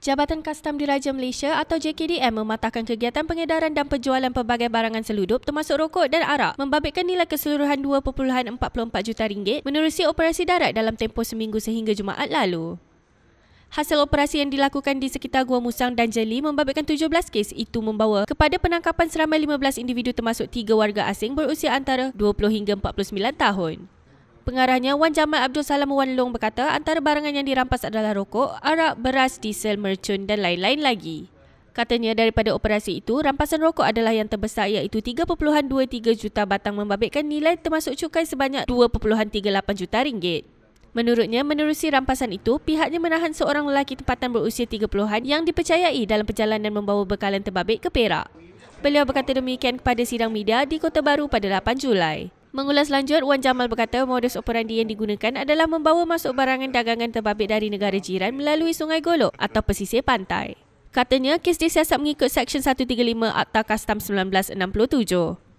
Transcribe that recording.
Jabatan Kastam Diraja Malaysia atau JKDM mematahkan kegiatan pengedaran dan penjualan pelbagai barangan seludup termasuk rokok dan arak membabitkan nilai keseluruhan 2.44 juta ringgit menerusi operasi darat dalam tempoh seminggu sehingga Jumaat lalu. Hasil operasi yang dilakukan di sekitar Gua Musang dan Jeli membabitkan 17 kes itu membawa kepada penangkapan seramai 15 individu termasuk 3 warga asing berusia antara 20 hingga 49 tahun. Pengarahnya Wan Jamal Abdul Salam Wan Long berkata antara barangan yang dirampas adalah rokok, arak, beras, diesel, mercun dan lain-lain lagi. Katanya daripada operasi itu, rampasan rokok adalah yang terbesar iaitu 3.23 juta batang membabitkan nilai termasuk cukai sebanyak 2.38 juta ringgit. Menurutnya, menerusi rampasan itu, pihaknya menahan seorang lelaki tempatan berusia 30-an yang dipercayai dalam perjalanan membawa bekalan terbabit ke Perak. Beliau berkata demikian kepada sidang media di Kota Baru pada 8 Julai. Mengulas lanjut, Wan Jamal berkata modus operandi yang digunakan adalah membawa masuk barangan dagangan terbabit dari negara jiran melalui Sungai Golok atau pesisir pantai. Katanya, kes disiasat mengikut Seksyen 135 Akta Kastam 1967.